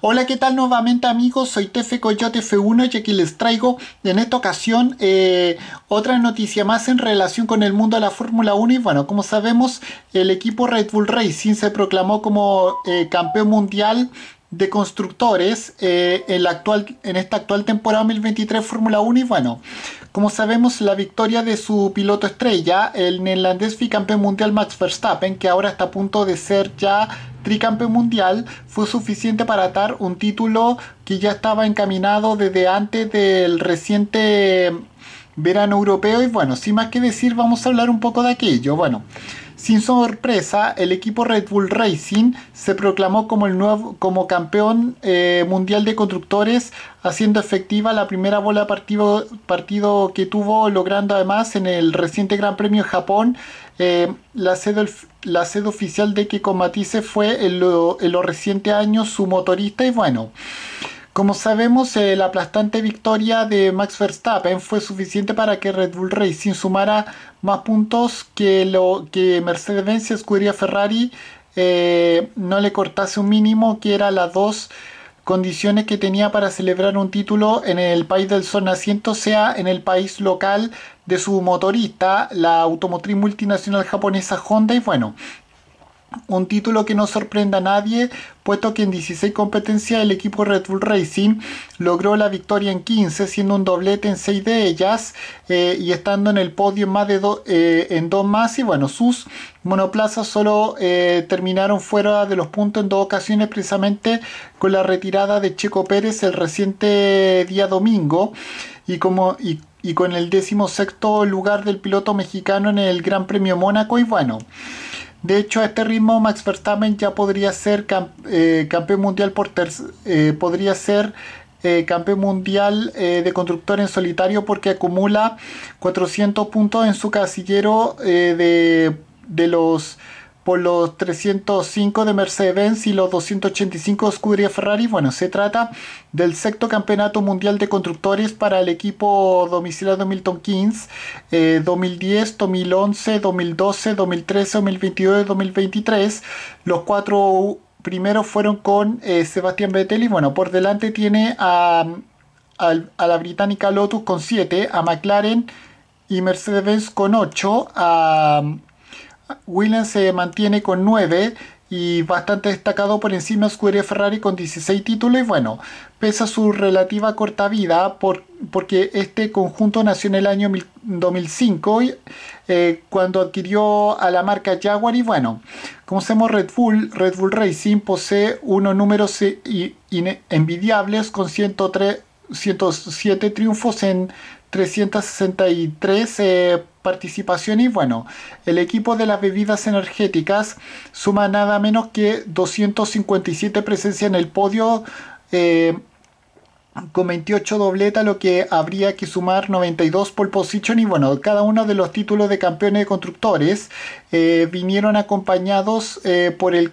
Hola, ¿qué tal nuevamente amigos? Soy Tefe Coyote F1 y aquí les traigo en esta ocasión eh, otra noticia más en relación con el mundo de la Fórmula 1 y bueno, como sabemos, el equipo Red Bull Racing se proclamó como eh, campeón mundial de constructores eh, en, actual, en esta actual temporada 2023 Fórmula 1 y bueno, como sabemos la victoria de su piloto estrella, el neerlandés campeón mundial Max Verstappen, que ahora está a punto de ser ya tricampeón mundial fue suficiente para atar un título que ya estaba encaminado desde antes del reciente mm, verano europeo y bueno, sin más que decir vamos a hablar un poco de aquello. Bueno, sin sorpresa, el equipo Red Bull Racing se proclamó como, el nuevo, como campeón eh, mundial de constructores, haciendo efectiva la primera bola partido, partido que tuvo, logrando además en el reciente Gran Premio de Japón eh, la, sede, la oficial de que con Matisse fue en, en los recientes años su motorista y bueno. Como sabemos, la aplastante victoria de Max Verstappen fue suficiente para que Red Bull Racing sumara más puntos que, lo, que Mercedes-Benz y Ferrari eh, no le cortase un mínimo, que era las dos condiciones que tenía para celebrar un título en el país del sol naciente, sea, en el país local de su motorista, la automotriz multinacional japonesa Honda. Y bueno, un título que no sorprenda a nadie, puesto que en 16 competencias el equipo Red Bull Racing logró la victoria en 15, siendo un doblete en 6 de ellas eh, y estando en el podio en, más de eh, en dos más. Y bueno, sus monoplazas solo eh, terminaron fuera de los puntos en dos ocasiones, precisamente con la retirada de Checo Pérez el reciente día domingo. Y, como, y con el décimo sexto lugar del piloto mexicano en el Gran Premio Mónaco. Y bueno. De hecho, a este ritmo Max Verstappen ya podría ser eh, campeón mundial por eh, podría ser eh, mundial de constructor en solitario porque acumula 400 puntos en su casillero de los por los 305 de Mercedes-Benz y los 285 de Scuderia Ferrari. Bueno, se trata del sexto campeonato mundial de constructores para el equipo domiciliado Milton Keynes 2010, 2011, 2012, 2013, 2022 2023. Los cuatro primeros fueron con eh, Sebastián Vettel y bueno, por delante tiene a, a, a la británica Lotus con 7, a McLaren y Mercedes-Benz con 8, a Williams se mantiene con 9 y bastante destacado por encima Square Ferrari con 16 títulos y bueno, pese a su relativa corta vida porque este conjunto nació en el año 2005 eh, cuando adquirió a la marca Jaguar y bueno, como sabemos Red Bull, Red Bull Racing posee unos números envidiables con 103, 107 triunfos en 363 eh, participaciones y Bueno, el equipo de las bebidas energéticas suma nada menos que 257 presencias en el podio. Eh, con 28 dobletas, lo que habría que sumar 92 por position. Y bueno, cada uno de los títulos de campeones de constructores eh, vinieron acompañados eh, por, el,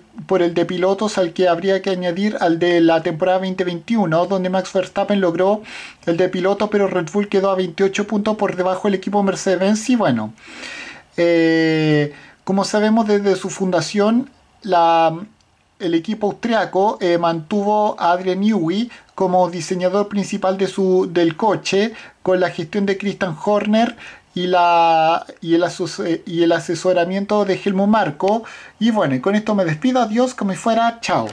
de pilotos, al que habría que añadir al de la temporada 2021, donde Max Verstappen logró el de piloto, pero Red Bull quedó a 28 puntos por debajo del equipo Mercedes-Benz. Y bueno, eh, como sabemos desde su fundación, el equipo austriaco mantuvo a Adrian Newey como diseñador principal de su, del coche, con la gestión de Christian Horner y, la, y, el eh, asesoramiento de Helmut Marco. Y bueno, con esto me despido, adiós, como fuera, chao.